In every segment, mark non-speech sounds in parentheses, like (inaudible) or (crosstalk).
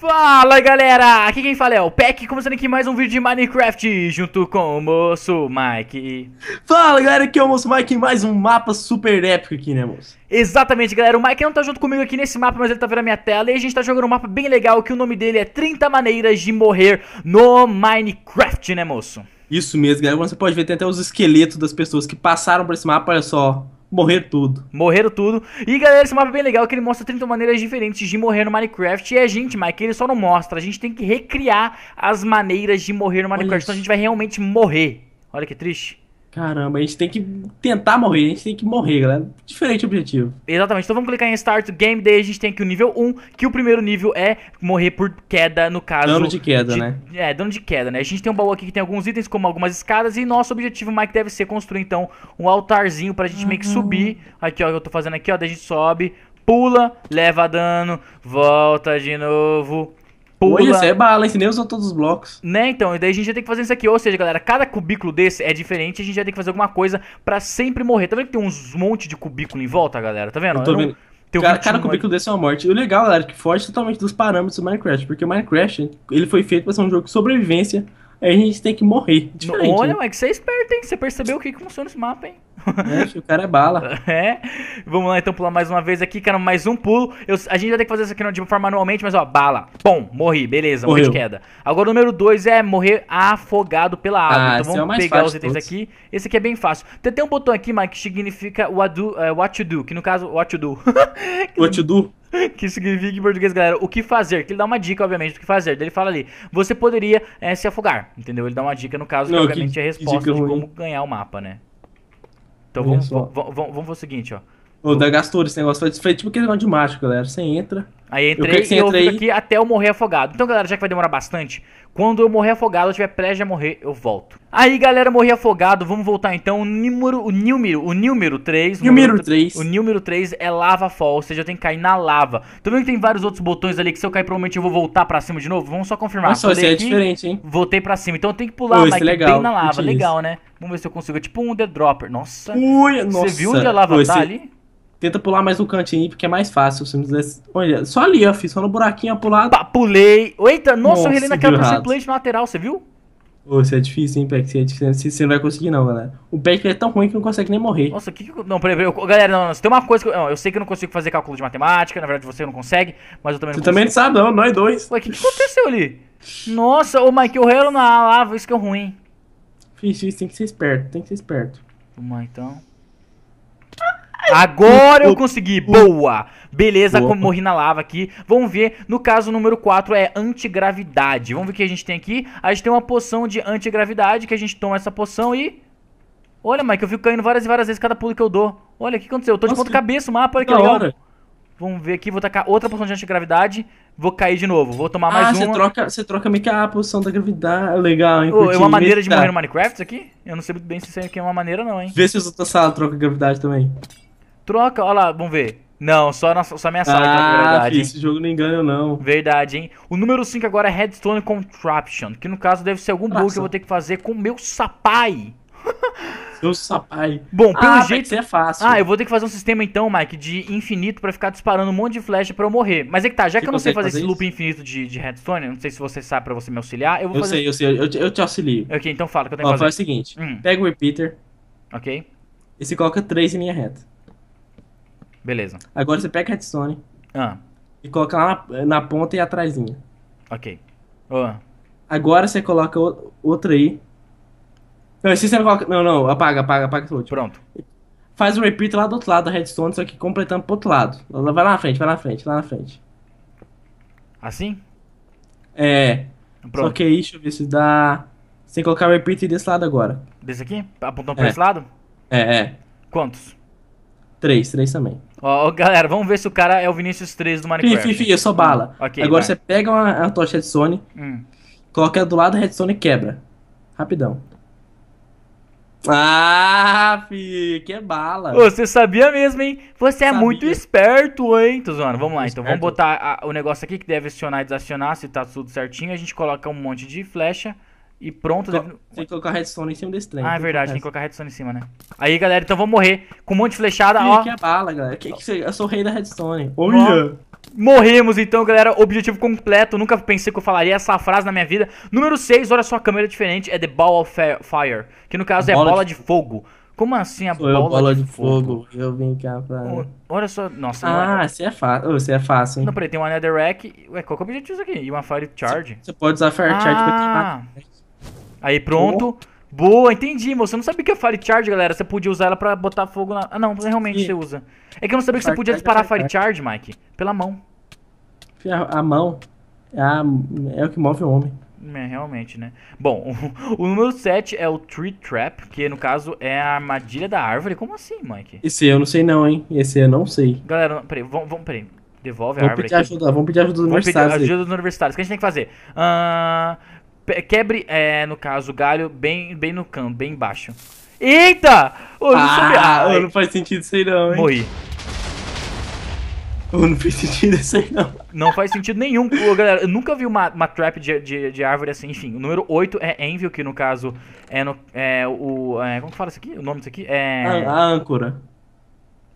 Fala galera, aqui quem fala é o Peck, começando aqui mais um vídeo de Minecraft junto com o moço Mike. Fala galera, aqui é o moço Mike, mais um mapa super épico aqui né moço? Exatamente galera, o Mike não tá junto comigo aqui nesse mapa, mas ele tá vendo a minha tela e a gente tá jogando um mapa bem legal que o nome dele é 30 maneiras de morrer no Minecraft né moço? Isso mesmo galera, você pode ver tem até os esqueletos das pessoas que passaram por esse mapa, olha só, Morrer tudo. Morreram tudo. E galera, esse mapa é bem legal que ele mostra 30 maneiras diferentes de morrer no Minecraft. E a gente, Mike, ele só não mostra. A gente tem que recriar as maneiras de morrer no Minecraft. Então a gente vai realmente morrer. Olha que triste. Caramba, a gente tem que tentar morrer, a gente tem que morrer, galera. Diferente objetivo. Exatamente, então vamos clicar em Start Game, daí a gente tem aqui o nível 1, que o primeiro nível é morrer por queda, no caso... Dano de queda, de, né? É, dano de queda, né? A gente tem um baú aqui que tem alguns itens, como algumas escadas, e nosso objetivo, Mike, deve ser construir, então, um altarzinho pra gente uhum. meio que uhum. subir. Aqui, ó, que eu tô fazendo aqui, ó, daí a gente sobe, pula, leva dano, volta de novo, pula. isso é bala, hein? nem usou todos os blocos. Né, então, e daí a gente já tem que fazer isso aqui. Ou seja, galera, cada cubículo desse é diferente, a gente já tem que fazer alguma coisa pra sempre morrer. Tá vendo que tem uns monte de cubículo em volta, galera? Tá vendo? Eu tô vendo. cada, cada cubículo desse é uma morte. E o legal, galera, é que foge totalmente dos parâmetros do Minecraft, porque o Minecraft, ele foi feito para ser um jogo de sobrevivência a gente tem que morrer. Diferente, Olha, né? que você é esperto, hein? Você percebeu o que, que funciona esse mapa, hein? o cara é bala. (laughs) É. Vamos lá então pular mais uma vez aqui, cara. Mais um pulo. Eu, a gente vai ter que fazer isso aqui de forma manualmente, mas ó, bala. bom morri. Beleza, Morreu. morri de queda. Agora o número 2 é morrer afogado pela água. Ah, então é vamos é pegar os itens aqui. Esse aqui é bem fácil. Tem, tem um botão aqui, Mike, que significa what, do, uh, what to do, que no caso, what to do. (laughs) what to do? (laughs) que significa em português, galera, o que fazer. Que ele dá uma dica, obviamente, do que fazer. Daí ele fala ali, você poderia é, se afogar, entendeu? Ele dá uma dica, no caso, Não, que obviamente que, é a resposta de como ganhar o mapa, né? Então vamos, vamos, vamos, vamos, fazer o seguinte, ó. o da gastou esse negócio. Foi, foi tipo aquele negócio de mágico, galera. Você entra, Aí entrei e, e eu fico aqui até eu morrer afogado. Então, galera, já que vai demorar bastante, quando eu morrer afogado, eu tiver prestes a morrer, eu volto. Aí, galera, morri afogado, vamos voltar então. O número, o número, o número 3. Número, 3. O número 3 é lava fall, ou seja, eu tenho que cair na lava. Tô vendo que tem vários outros botões ali que se eu cair, provavelmente eu vou voltar pra cima de novo. Vamos só confirmar. Nossa, esse é aqui, é diferente, hein? Voltei pra cima. Então eu tenho que pular, Pô, mas é legal. bem na lava. Legal, né? Vamos ver se eu consigo. É tipo um The Dropper. Nossa. Ui, nossa. Você viu onde a lava Pô, tá esse... ali? Tenta pular mais no cantinho, porque é mais fácil. Se Olha, só ali, ó, filho, só no buraquinho, ó, pulei. Eita, nossa, nossa eu relei naquela plante lateral, você viu? Ô, isso é difícil, hein, Peck? É você, é você não vai conseguir, não, galera. O Peck é tão ruim que não consegue nem morrer. Nossa, o que, que Não, peraí, peraí. Eu... Galera, não, não, se tem uma coisa que eu. Não, eu sei que eu não consigo fazer cálculo de matemática, na verdade você não consegue, mas eu também não você consigo. Você também não sabe, não, nós dois. Ué, o que, que aconteceu ali? Nossa, ô, Mike, eu relo na lava, isso que é ruim. Fiz, isso tem que ser esperto, tem que ser esperto. Vamos lá, então. Agora eu consegui. Boa. Beleza, Boa. como morri na lava aqui. Vamos ver. No caso número 4 é antigravidade. Vamos ver o que a gente tem aqui. A gente tem uma poção de antigravidade que a gente toma essa poção e... Olha, Mike, eu fico caindo várias e várias vezes cada pulo que eu dou. Olha, o que aconteceu? Eu tô de Nossa, ponta cabeça o mapa, olha que legal. Hora. Vamos ver aqui, vou tacar outra poção de antigravidade. Vou cair de novo, vou tomar ah, mais uma. Ah, troca, você troca meio que a poção da gravidade. Legal, hein? Oh, é uma maneira de morrer no Minecraft isso aqui? Eu não sei muito bem se isso aqui é uma maneira não, hein? Vê se os outros sala troca gravidade também. Troca, olha lá, vamos ver. Não, só, na, só minha sala, tá, ah, na verdade. Ah, esse jogo não engana, não. Verdade, hein? O número 5 agora é Headstone Contraption, que no caso deve ser algum bug que eu vou ter que fazer com o meu sapai. (laughs) Seu sapai. Bom, pelo ah, jeito. é fácil. Ah, eu vou ter que fazer um sistema então, Mike, de infinito para ficar disparando um monte de flecha para eu morrer. Mas é que tá, já que eu não sei fazer, fazer esse loop infinito de, de não sei se você sabe para você me auxiliar, eu vou eu fazer. Eu sei, eu sei, eu te, eu te auxilio. Ok, então fala que eu tenho Ó, que fazer. Faz o seguinte: hum. pega o repeater. Ok. E se coloca três em linha reta. Beleza. Agora você pega a Redstone. Ah. E coloca lá na, na ponta e atrásinha. Ok. Oh. Agora você coloca o, outra aí. Não, esse você não coloca. Não, não, apaga, apaga, apaga tudo Pronto. Faz o repeat lá do outro lado da redstone, só que completando pro outro lado. Vai lá na frente, vai lá na frente, lá na frente. Assim? É. Pronto. Só que aí, deixa eu ver se dá. Sem colocar o repeat desse lado agora. Desse aqui? Apontando é. pra esse lado? É, é. Quantos? Três, três também. Ó, oh, galera, vamos ver se o cara é o Vinicius 3 do Minecraft. Fifi, fi, eu sou bala. Hum, okay, Agora vai. você pega uma, uma tocha redstone, hum. coloca do lado da redstone e quebra. Rapidão. Ah, fi, que é bala. Ô, você sabia mesmo, hein? Você é muito esperto, hein? Tô zoando. Vamos lá, então. Vamos botar a, o negócio aqui que deve acionar e desacionar, se tá tudo certinho. A gente coloca um monte de flecha e pronto. deve... Tem que colocar redstone em cima desse trem. Ah, é verdade, tem que colocar redstone em cima, né? Aí, galera, então vou morrer com um monte de flechada, ó. que é bala, galera. Que, que você... Eu sou o rei da redstone. Olha! Morremos então, galera. Objetivo completo. Nunca pensei que eu falaria essa frase na minha vida. Número 6, olha só a câmera diferente. É The Ball of Fire. Que no caso é bola de, de fogo. Como assim a bola, bola de, fogo? fogo? Eu vim cá pra. olha só. Nossa. Ah, é- você é fácil. Você é fácil, hein? Não, peraí, tem uma Netherrack. Ué, qual que é o objetivo disso aqui? E uma Fire Charge? Você pode usar Fire Charge pra ah. queimar. Aí pronto. Boa, entendi, moço. não sabia que a Fire Charge, galera, você podia usar ela pra botar fogo na... Ah, não, realmente Sim. você usa. É que eu não sabia que você podia é disparar a Fire Charge, Mike. Pela mão. A, a mão é, a, é o que move o homem. É, realmente, né? Bom, (laughs) o, número 7 é o Tree Trap, que no caso é a armadilha da árvore. Como assim, Mike? Esse eu não sei não, hein? Esse eu não sei. Galera, peraí, vamos, vamos peraí. Devolve vamos a árvore. Pedir aqui. ajuda, vamos pedir ajuda dos vamos Pedir ajuda dos universitários. O que a gente tem que fazer? Ahn... Uh... Quebre, é, no caso, o galho bem, bem no canto, bem baixo. Eita! não, ah, não faz sentido isso aí não, hein? Morri. não faz sentido isso aí não. Não faz sentido nenhum. galera, eu nunca vi uma, uma trap de, de, de, árvore assim. Enfim, o número 8 é Envio, que no caso é, no, é o... É, como que fala isso aqui? O nome disso aqui? É... A, ah, a âncora.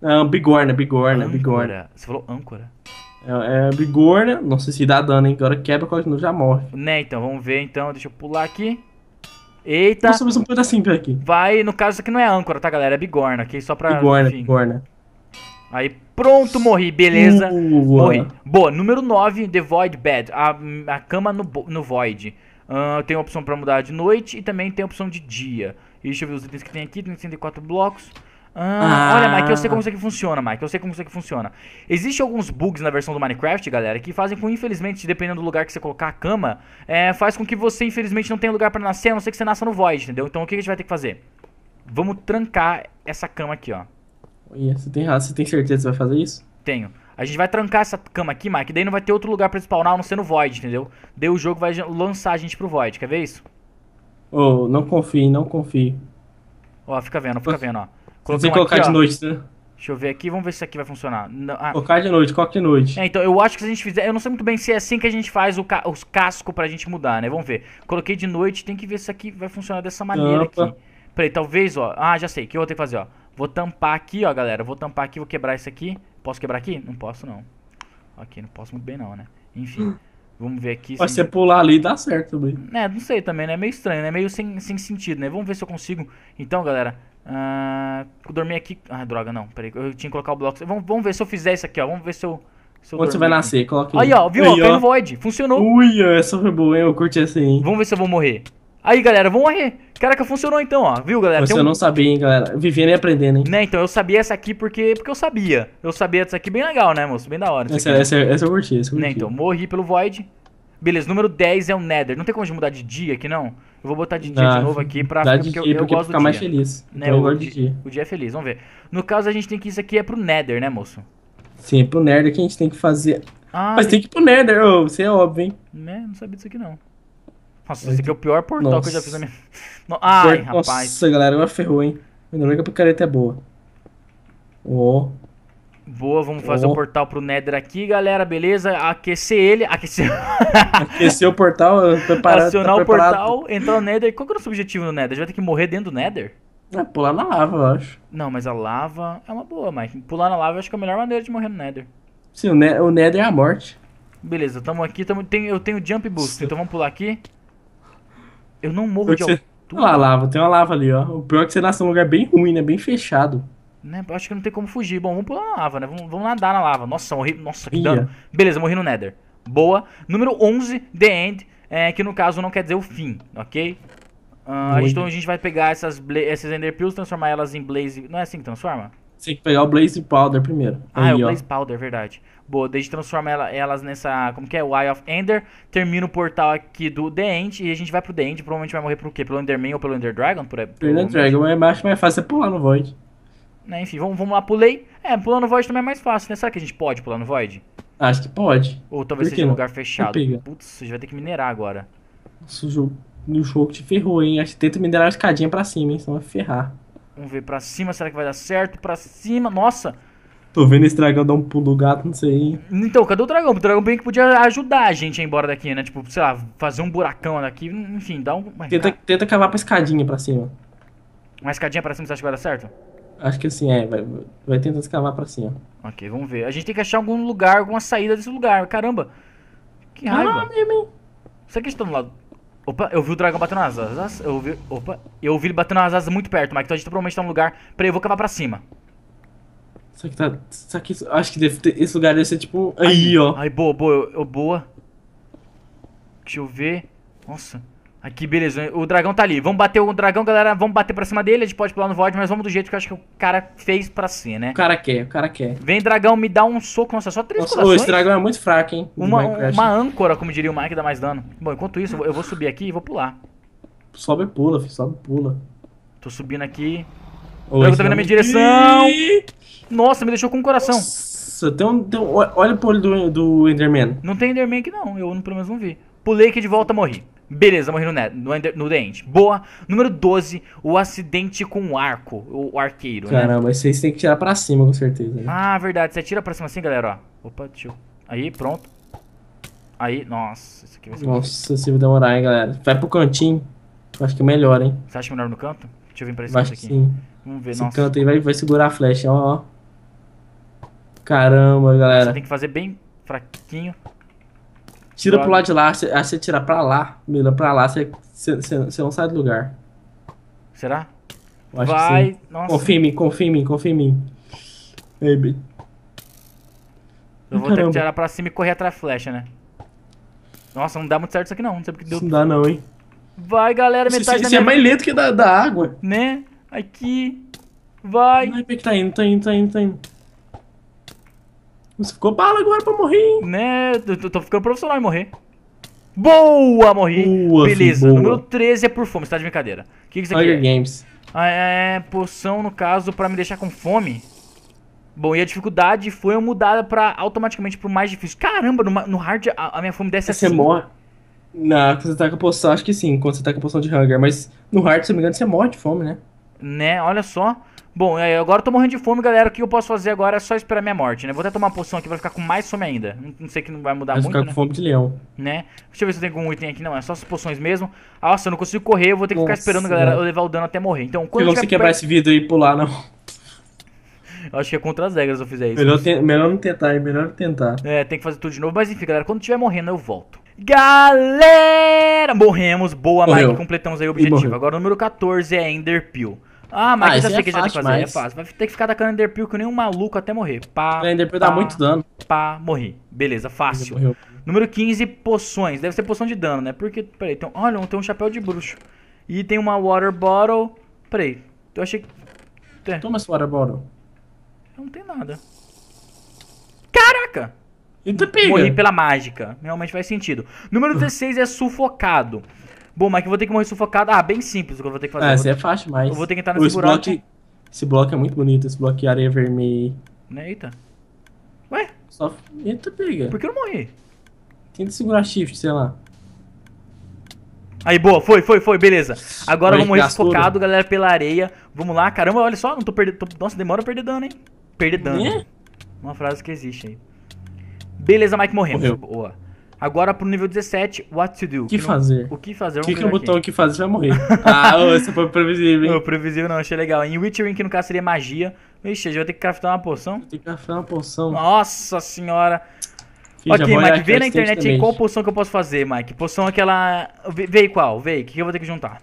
Não, bigorna, bigorna, âncora. bigorna. Você falou âncora? É, é bigorna, né? nossa, se dá dano, hein? Agora quebra, continua, já morre. Né, então, vamos ver então. Deixa eu pular aqui. Eita! Nossa, mas um pedacinho aqui. Vai, no caso, isso aqui não é âncora, tá, galera? É bigorna, aqui só pra. Bigorna, enfim. bigorna. Aí, pronto, morri, beleza. Uh, morri. Boa, número 9, The Void Bed. A, a cama no, no Void. Uh, tem a opção pra mudar de noite e também tem a opção de dia. E deixa eu ver os itens que tem aqui. Tem 64 blocos. Ah, ah, olha, Mike, eu sei como ah. isso aqui funciona, Mike. Eu sei como isso aqui funciona. Existem alguns bugs na versão do Minecraft, galera, que fazem com, infelizmente, dependendo do lugar que você colocar a cama, é, faz com que você, infelizmente, não tenha lugar para nascer, a não ser que você nasça no Void, entendeu? Então o que a gente vai ter que fazer? Vamos trancar essa cama aqui, ó. Você tem razão, você tem certeza que você vai fazer isso? Tenho. A gente vai trancar essa cama aqui, Mike, daí não vai ter outro lugar pra spawnar, a não ser no Void, entendeu? Daí o jogo vai lançar a gente pro Void, quer ver isso? Oh, não confie, não confie. Ó, fica vendo, fica vendo, ó. Coloquei Você colocar aqui, de ó. noite, né? Deixa eu ver aqui, vamos ver se isso aqui vai funcionar. ah. Colocar de noite, coloque de noite. É, então, eu acho que se a gente fizer. Eu não sei muito bem se é assim que a gente faz o ca... os cascos pra gente mudar, né? Vamos ver. Coloquei de noite, tem que ver se aqui vai funcionar dessa maneira aqui. Peraí, talvez, ó. Ah, já sei. O que eu vou ter que fazer, ó? Vou tampar aqui, ó, galera. Vou tampar aqui, vou quebrar isso aqui. Posso quebrar aqui? Não posso, não. Aqui, não posso muito bem, não, né? Enfim. (laughs) Vamos ver aqui. se sem... você pular ali dá certo também. É, não sei também, né? É meio estranho, né? Meio sem, sem sentido, né? Vamos ver se eu consigo. Então, galera, ah, dormir aqui. Ah, droga, não. Peraí, eu tinha que colocar o bloco. Vamos, vamos ver se eu fizer isso aqui, ó. Vamos ver se eu. Se eu Quando você vai nascer, coloca Aí, ó, viu? Aí, ó. Caiu void. Funcionou. Ui, essa foi boa, hein? Eu curti essa aí, hein? Vamos ver se eu vou morrer. Aí, galera, vou morrer. Caraca, funcionou então, ó. Viu, galera? Você um... não sabia, hein, galera. Vivendo e aprendendo, hein? Né, então, eu sabia essa aqui porque, porque eu sabia. Eu sabia essa aqui bem legal, né, moço? Bem da hora. Essa, né? essa, essa eu curti, essa eu né, curti. Né, então, morri pelo void. Beleza, número 10 é o Nether. Não tem como mudar de dia aqui, não? Eu vou botar de dia não, de novo aqui pra ficar, porque, dia, eu, eu porque gosto ficar do mais feliz. Né? Então eu, eu gosto de dia. O dia é feliz, vamos ver. No caso, a gente tem que isso aqui é pro Nether, né, moço? Sim, é pro Nether que a gente tem que fazer. Ah, Mas tem que ir pro Nether, oh, você é óbvio, hein? Né? Não sabia disso aqui, não. Nossa, esse aqui é o pior portal Nossa. que eu já fiz na minha... (laughs) Ai, rapaz. Nossa, galera, ela ferrou, hein? Ainda bem que a picareta é boa. Ó. Oh. Boa, vamos fazer o oh. portal pro Nether aqui, galera, beleza? Aquecer ele, aquecer... (laughs) aquecer o portal, preparar... Tá Acionar tá o portal, entrar no Nether. Qual que é o objetivo no Nether? A gente vai ter que morrer dentro do Nether? É, pular na lava, eu acho. Não, mas a lava é uma boa, Mike. Pular na lava eu acho que é a melhor maneira de morrer no Nether. Sim, o, ne o Nether é a morte. Beleza, tamo aqui, tamo... Tem, eu tenho Jump Boost, Sim. então vamos pular aqui. Eu não morro eu de você... altura. Olha lá, lava, tem uma lava ali, ó. O pior é que você nasce num lugar bem ruim, né? Bem fechado. Né? Acho que não tem como fugir. Bom, vamos pular na lava, né? Vamos, vamos nadar na lava. Nossa, morri. Nossa, que dano. Beleza, morri no Nether. Boa. Número 11, The End. É, que no caso não quer dizer o fim, ok? Uh, então a gente vai pegar essas, essas Ender Pills, transformar elas em Blaze. Não é assim que transforma? tem que pegar o Blaze Powder primeiro. Ah, é o Blaze Powder, verdade. Boa, desde transformar ela, elas nessa. Como que é? Eye of Ender. Termina o portal aqui do The End. E a gente vai pro The End. Provavelmente vai morrer pro quê? Pelo Enderman ou pelo Ender Dragon? Por, pelo Ender Dragon é mais, mais fácil é pular no Void. Né? Enfim, vamos, vamos lá, pulei. É, pulando void também é mais fácil, né? Será que a gente pode pular no void? Acho que pode. Ou talvez seja um né? lugar fechado. Putz, a gente vai ter que minerar agora. Nossa, o jogo, o jogo te ferrou, hein? Acho que tenta minerar a escadinha pra cima, hein? Senão vai ferrar. Vamos ver pra cima, será que vai dar certo? Pra cima, nossa! Tô vendo esse dragão dar um pulo do gato, não sei, hein? Então, cadê o dragão? O dragão bem que podia ajudar a gente a ir embora daqui, né? Tipo, sei lá, fazer um buracão daqui, enfim, dá um... Tenta, ah. tenta cavar pra escadinha pra cima. Uma escadinha pra cima, você acha que vai dar certo? Acho que assim, é, vai, vai tentando escavar pra cima. Ok, vamos ver. A gente tem que achar algum lugar, alguma saída desse lugar. Caramba! Que raiva! Ah, mesmo. Será que eles estão do lado? Opa, eu vi o dragão batendo nas asas. Eu vi. Opa, eu ouvi ele batendo nas asas muito perto, Mike. Então a gente provavelmente tá num lugar. Peraí, eu vou cavar pra cima. Será que tá. Será que. Acho que deve ter, esse lugar deve ser tipo. Aí, aí ó. Aí, boa, boa, eu, eu, boa. Deixa eu ver. Nossa. Aqui, beleza. O dragão tá ali. Vamos bater o dragão, galera. Vamos bater pra cima dele. A gente pode pular no void, mas vamos do jeito que eu acho que o cara fez pra ser, né? O cara quer, o cara quer. Vem, dragão, me dá um soco. Nossa, só três Nossa, corações. Esse dragão é muito fraco, hein? Uma, uma âncora, como diria o Mike, dá mais dano. Bom, enquanto isso, eu vou subir aqui e vou pular. Sobe e pula, filho. Sobe e pula. Tô subindo aqui. o dragão tá vindo na minha direção. Nossa, me deixou com um coração. Nossa, tem um, tem um... olha o pole do, do Enderman. Não tem Enderman aqui, não. Eu, pelo menos, não vi. Pulei aqui de volta, morri. Beleza, morri no, no, no dente. Boa. Número 12, o acidente com o arco, o arqueiro. Né? Caramba, né? vocês têm que tirar pra cima, com certeza. Né? Ah, verdade. Você atira pra cima assim, galera, ó. Opa, deixa eu... Aí, pronto. Aí, nossa, isso aqui vai ser Nossa, se demorar, hein, galera. Vai pro cantinho. acho que é melhor, hein? Você acha melhor no canto? Deixa eu vir pra esse canto aqui. Sim. Vamos ver, esse nossa. canto aí vai, vai segurar a flecha, ó, ó. Caramba, galera. Você tem que fazer bem fraquinho. Tira pro lado de lá, se, você tira pra lá, mira pra lá, você, você, você não sai do lugar. Será? Eu acho Vai, que sim. nossa. Confia em mim, confia em mim, confia em mim. Baby. Eu vou Caramba. ter que tirar pra cima e correr atrás da flecha, né? Nossa, não dá muito certo isso aqui não, não sei porque deu. Isso não dá não, hein. Vai, galera, metade isso, da isso é minha... é mais lento que da, da água. Né? Aqui. Vai. Ai, que tá indo, tá indo, tá indo, tá indo. Você ficou bala agora pra morrer. Né, eu tô ficando profissional em morrer. Boa, morri. Boa, Beleza, boa. número 13 é por fome, você tá de brincadeira. O que, que você Hunger quer? Games. Ah, é, é, poção, no caso, pra me deixar com fome. Bom, e a dificuldade foi mudada pra, automaticamente pro mais difícil. Caramba, no, no hard a, a, minha fome desce assim. Você morre. Não, quando você tá com a poção, acho que sim, quando você tá com a poção de Hunger. Mas no hard, se não me engano, você morre de fome, né? Né, olha só. Bom, é, agora eu tô morrendo de fome, galera. O que eu posso fazer agora é só esperar minha morte, né? Vou até tomar uma poção aqui pra ficar com mais fome ainda. Não sei que não vai mudar vai muito, ficar com né? fome de leão. Né? Deixa eu ver se eu tenho algum item aqui. Não, é só as poções mesmo. Nossa, eu não consigo correr. Eu vou ter que Nossa. ficar esperando, galera, eu é. levar o dano até morrer. Então, quando eu não sei quebrar esse vidro e pular, não. (laughs) Eu acho que é contra as regras eu fizer isso. Melhor, te... melhor não tentar, é melhor não tentar. É, tem que fazer tudo de novo. Mas enfim, galera, quando tiver morrendo eu volto. Galera, morremos. Boa, Morreu. Mike, completamos aí o objetivo. Agora o número 14 é Enderpeel. Ah, mas ah, eu é que já tem que fazer, mas... é fácil. Vai ter que ficar tacando Enderpeel que nem um maluco até morrer. Pá, Enderpeel dá muito dano. Pá, morri. Beleza, fácil. Número 15, poções. Deve ser poção de dano, né? Porque, peraí, tem, olha, tem um chapéu de bruxo. E tem uma water bottle. Peraí, eu achei que... É. Toma essa water bottle. Não tem nada. Caraca! Então morri pela mágica. Realmente faz sentido. Número 16 é sufocado. Bom, mas que eu vou ter que morrer sufocado. Ah, bem simples o que eu vou ter que fazer. Ah, é, essa é fácil, mas. Eu vou ter que entrar nesse buraco. Esse bloco é muito bonito, esse bloco de areia vermelha. Né, eita. Ué? Só. Eita, pega. Por que eu não morri? Tenta segurar shift, sei lá. Aí, boa, foi, foi, foi, beleza. Agora vamos morrer sufocado, galera, pela areia. Vamos lá, caramba, olha só, não tô perdendo. Tô... Nossa, demora perder dano, hein? Perder dano. É? Uma frase que existe aí. Beleza, Mike morremos. Morreu. Boa. Agora pro nível 17, what to do. O que, que fazer? Não, o que fazer? O que, que o botão o que fazer vai morrer. (laughs) ah, você isso foi previsível, hein? Não, previsível não, achei legal. Em Witchering, que no caso seria magia. Ixi, eu vou ter que craftar uma poção. Tem que craftar uma poção. Nossa senhora. ok, Mike, vê na internet aí qual poção que eu posso fazer, Mike. Poção aquela... Vê, aí qual, vê. O que, eu vou ter que juntar?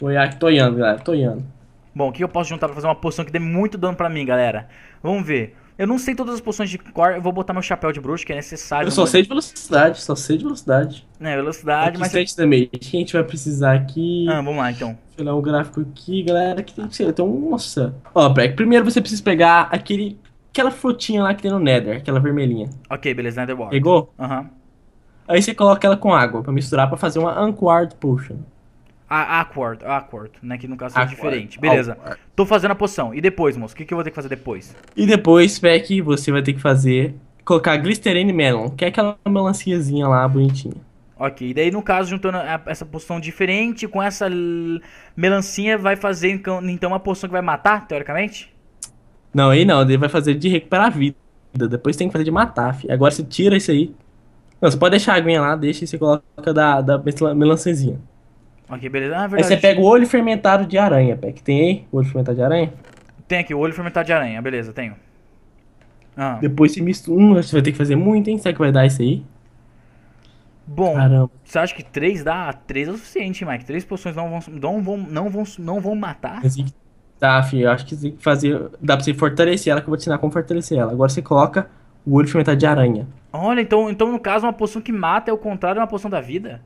Vou tô indo, galera. Tô indo. Bom, o que eu posso juntar pra fazer uma poção que dê muito dano pra mim, galera? Vamos ver. Eu não sei todas as poções de core, eu vou botar meu chapéu de bruxo, que é necessário. Eu só sei de velocidade, só sei de velocidade. É, velocidade, aqui mas. Sete também. O que a gente vai precisar aqui? Ah, vamos lá então. Vou o um gráfico aqui, galera, que tem que ser. Então, nossa. Ó, primeiro você precisa pegar aquele. Aquela frutinha lá que tem no Nether, aquela vermelhinha. Ok, beleza, Nether Water. Pegou? Aham. Uhum. Aí você coloca ela com água pra misturar pra fazer uma Unquard Potion. A awkward, awkward, né? Que no caso é diferente. Beleza. Awkward. Tô fazendo a poção. E depois, moço? O que, que eu vou ter que fazer depois? E depois, spec, você vai ter que fazer... Colocar Glisterine Melon, que é aquela melanciazinha lá, bonitinha. Ok, e daí no caso, juntando essa poção diferente com essa melancinha, vai fazer então, então uma poção que vai matar, teoricamente? Não, aí não. Ele vai fazer de recuperar a vida. Depois tem que fazer de matar, filho. Agora você tira isso aí. Não, você pode deixar a aguinha lá, deixa e você coloca da, da Ok, beleza. Ah, é Aí você pega o olho fermentado de aranha, pé. Que Tem aí? Olho fermentado de aranha? Tem aqui, o olho fermentado de aranha. Beleza, tenho. Ah, Depois se mistura. Hum, vai ter que fazer muito, hein? Será que vai dar isso aí? bom, Caramba. você acha que três dá? Três é o suficiente, Mike. Três poções não vão, não vão, não vão, não vão matar? Assim, tá, filho. Eu acho que tem que fazer. Dá pra você fortalecer ela, que eu vou te ensinar como fortalecer ela. Agora você coloca o olho fermentado de aranha. Olha, então, então no caso, uma poção que mata é o contrário de uma poção da vida?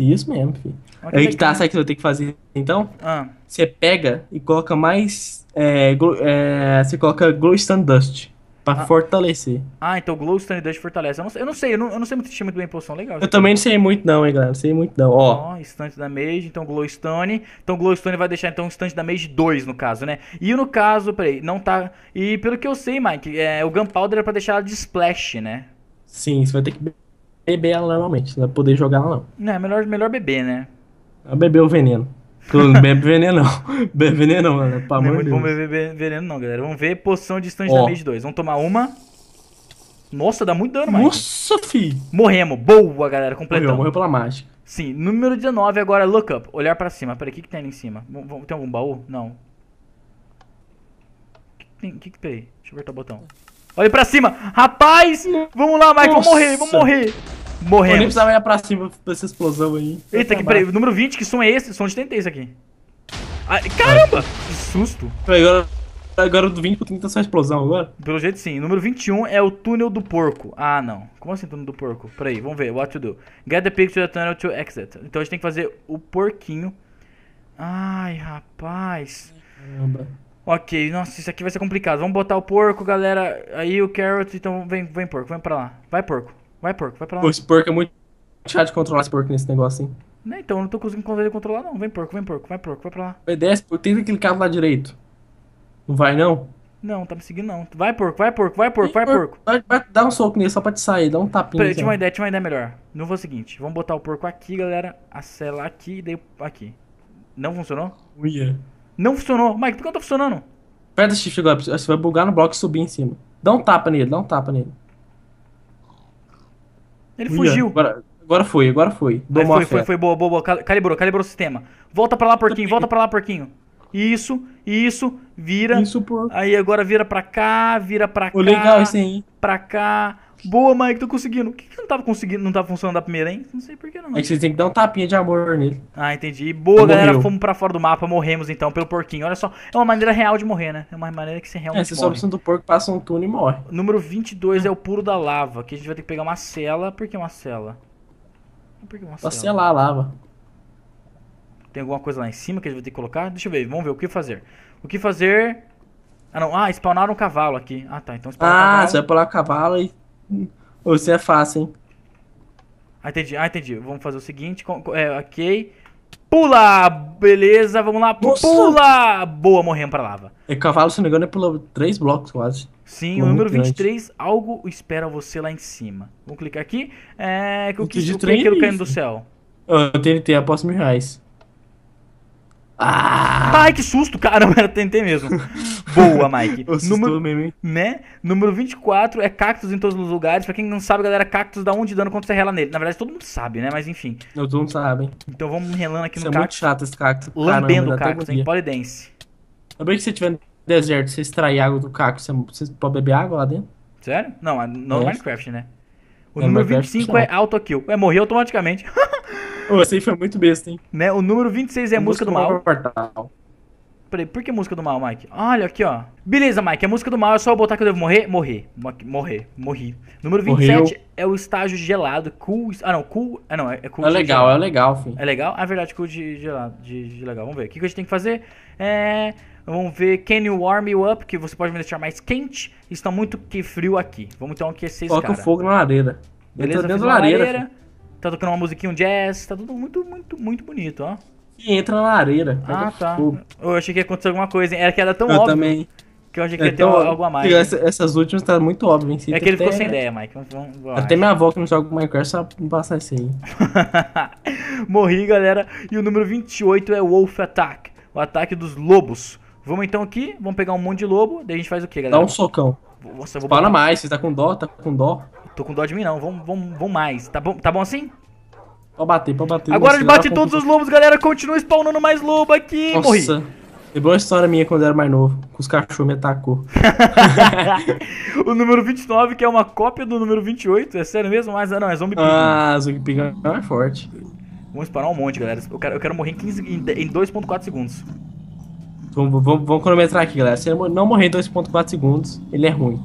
Isso mesmo, filho. Aí que tá, sabe o que eu tenho que fazer então? Ah. Você pega e coloca mais. É, é, você coloca Glowstone Dust pra ah. fortalecer. Ah, então Glowstone Dust fortalece. Eu não, eu não sei, eu não, eu não sei muito time muito bem poção legal. Eu também não sei muito, não, hein, galera. Não sei muito, não. Ó, oh, da Mage, então Glowstone. Então Glowstone vai deixar então instante da Mage 2, no caso, né? E no caso, peraí, não tá. E pelo que eu sei, Mike, é, o Gunpowder é pra deixar ela de splash, né? Sim, você vai ter que beber ela normalmente, não vai é poder jogar ela não. Não, é melhor, melhor beber, né? É beber o veneno. Não bebe veneno, não. (laughs) Bebe veneno, não, mano. não é muito Deus. bom beber veneno, não, galera. Vamos ver poção de stand oh. 2. Vamos tomar uma. Nossa, dá muito dano, mano. Nossa, fi. Morremos. Boa, galera. Completamos. Morreu, morreu pela mágica. Sim. Número 19 agora, look up. Olhar pra cima. Peraí, o que, que tem ali em cima? Tem algum baú? Não. O que, que tem? que, Deixa eu apertar o botão. Olha pra cima. Rapaz, vamos lá, Mike. Vamos morrer, vamos morrer. Morremos. Eu nem precisava olhar pra cima dessa explosão aí. Eita, que, peraí, número 20, que som é esse? Som de 30 isso aqui. Ai, ah, caramba! Que susto. Agora, agora do 20 pro 30 é só explosão agora? Pelo jeito sim. Número 21 é o túnel do porco. Ah, não. Como assim túnel do porco? Peraí, vamos ver. What to do? Get the picture of the tunnel to exit. Então a gente tem que fazer o porquinho. Ai, rapaz. Caramba. Ok, nossa, isso aqui vai ser complicado. Vamos botar o porco, galera. Aí o carrot, então vem, vem porco, vem pra lá. Vai porco, vai porco, vai pra lá. esse porco é muito chato de controlar esse porco nesse negócio, hein? Não, né, então eu não tô conseguindo controlar não. Vem porco, vem porco, vai porco, vai pra lá. Vai desce, porco, tenta clicar lá direito. Não vai não? Não, tá me seguindo não. Vai porco, vai porco, vai porco, vai porco. Vai, dá um soco nele só pra te sair, dá um tapinha. Peraí, tinha assim. uma ideia, tinha uma ideia melhor. Não vou o seguinte, vamos botar o porco aqui, galera. A cela aqui e daí aqui. Não funcionou? Uia. Yeah. Não funcionou. Mike, por que não tá funcionando? Aperta shift agora, você vai bugar no bloco e subir em cima. Dá um tapa nele, dá um tapa nele. Ele fugiu. Agora, agora foi, agora foi. Dou foi, foi, foi, boa, boa, boa. Calibrou, calibrou o sistema. Volta pra lá, porquinho, volta pra lá, porquinho. Isso, isso, vira. Isso, por... Aí agora vira pra cá, vira pra cá. legal isso aí. Pra cá. Boa, Mike, tô conseguindo. Por que, que não tava conseguindo, não tava funcionando da primeira, hein? Não sei por que não. É né? que vocês têm que dar um tapinha de amor nele. Ah, entendi. Boa, galera, morreu. fomos pra fora do mapa, morremos então pelo porquinho. Olha só, é uma maneira real de morrer, né? É uma maneira que você é, realmente É, você morre. sobe do porco, passa um túnel e morre. Número 22 é o puro da lava, que a gente vai ter que pegar uma cela. Por que uma cela? Por que uma pra cela? selar a lava. Tem alguma coisa lá em cima que a gente vai ter que colocar? Deixa eu ver, vamos ver o que fazer. O que fazer... Ah, não. Ah, spawnaram um cavalo aqui. Ah, tá. Então spawnaram Ah, um cavalo. você vai pular o cavalo e você é fácil, hein? Ah, entendi. Ah, entendi. Vamos fazer o seguinte. É, ok. Pula! Beleza, vamos lá. Nossa. Pula! Boa, morrendo pra lava. E é, cavalo, se não me engano, é pula três blocos quase. Sim, pula o número 23, grande. algo espera você lá em cima. Vamos clicar aqui. É, que eu quis o que é aquilo caindo do céu. Eu ah, tenho TNT, após mil reais. Ah! Ai, que susto, caramba, era TNT mesmo. Boa, Mike. (laughs) Número, meme. Né? Número 24 é cactos em todos os lugares. Pra quem não sabe, galera, cactos dá um de dano quando você rela nele. Na verdade, todo mundo sabe, né? Mas enfim. Não, todo mundo sabe. Então vamos relando aqui Isso no é cacto. é muito chato esse cacto. Lambendo o cacto, em polidense. bem que se você tiver no deserto, você extrair água do cacto, você, você pode beber água lá dentro? Sério? Não, é no é. Minecraft, né? O é número 25 é auto-kill. É morrer automaticamente. (laughs) Você esse aí foi muito besta, hein? Né? O número 26 é a música, música do mal. Peraí, por que música do mal, Mike? Olha aqui, ó. Beleza, Mike, é música do mal, é só botar que eu devo morrer? Morrer. Morrer. Morri. Número 27 Morreu. é o estágio gelado. Cool. Ah, não, cool. Ah, não, é, é cool. É legal, gelado. é legal, filho. É legal? Ah, é verdade, cool de gelado. De, de legal. Vamos ver. O que, a gente tem que fazer? É. Vamos ver Can You Warm You Up, que você pode me deixar mais quente. Está muito que frio aqui. Vamos então aquecer esse Coloca cara. Coloca fogo na lareira. Beleza, dentro da lareira. lareira. Tá tocando uma musiquinha, um jazz, tá tudo muito, muito, muito bonito, ó. E entra na lareira. Ah, tá. Fogo. Eu achei que ia acontecer alguma coisa, hein? Era que era tão eu óbvio. Também. Que eu achei que é ia é ter algo a mais. Essa, essas últimas tá muito óbvio, hein? É que ele até... ficou sem ideia, Mike. Vamos, vamos, até minha avó que não joga Minecraft sabe passar isso aí. (laughs) Morri, galera. E o número 28 é Wolf Attack. O ataque dos lobos. Vamos então aqui, vamos pegar um monte de lobo, daí a gente faz o quê galera? Dá um socão. Nossa, Fala mais, você tá com dó, tá com dó. Tô com dó de mim não, vamos, vamos, vamos mais. Tá bom, tá bom assim? Pode bater, pode bater. Agora ele bate todos os lobos, galera. Continua spawnando mais lobo aqui. Nossa. Morri. Lembrou é uma história minha quando eu era mais novo, com os cachorros me atacou. (laughs) o número 29, que é uma cópia do número 28, é sério mesmo? Mas ah, não, é Zombie Pig. Ah, Zombie Pig é forte. Vamos spawnar um monte, galera. Eu quero, eu quero morrer em, em 2.4 segundos. Vamos, vamos, vamos cronometrar aqui, galera. Se ele não morrer em 2.4 segundos, ele é ruim.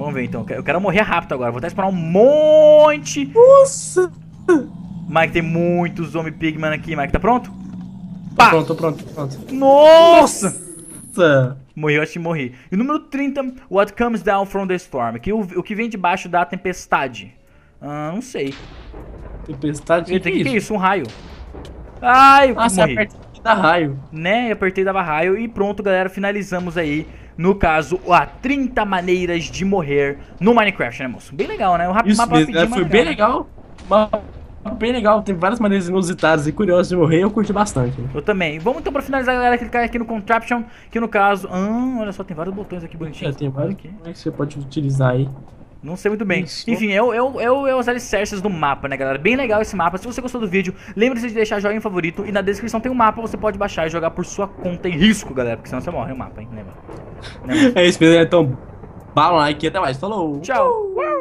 Vamos ver então. Eu quero morrer rápido agora. Vou até esperar um monte. Nossa! Mike, tem muitos zombie pigman aqui, Mike. Tá pronto? Pá. Tô pronto, tô pronto, tô pronto. Nossa! Nossa! Morri, eu acho que morri. E número 30, What comes down from the storm? Que o, o que vem debaixo da tempestade. Ah, não sei. Tempestade? O que, que, que é isso? Um raio. Ai, ah, morri. Você aperta dava raio. Né, eu apertei dava raio. E pronto, galera, finalizamos aí no caso, a 30 maneiras de morrer no Minecraft, né, moço? Bem legal, né? O rap Isso, mapa é, é, foi bem né? legal. bem legal, tem várias maneiras inusitadas e curiosas de morrer, eu curti bastante. Né? Eu também. Vamos então pra finalizar, galera, clicar aqui no Contraption, que no caso... Ah, olha só, tem vários botões aqui bonitinhos. É, tem vários aqui. que você pode utilizar aí. Não sei muito bem. Isso. Enfim, é, é, é, é os alicerces do mapa, né, galera? Bem legal esse mapa. Se você gostou do vídeo, lembre-se de deixar joinha em favorito. E na descrição tem um mapa, você pode baixar e jogar por sua conta em risco, galera. Porque senão você morre no mapa, hein? Lembra? Lembra? É isso, Então, bala like e até mais. Falou! Tchau! Uh!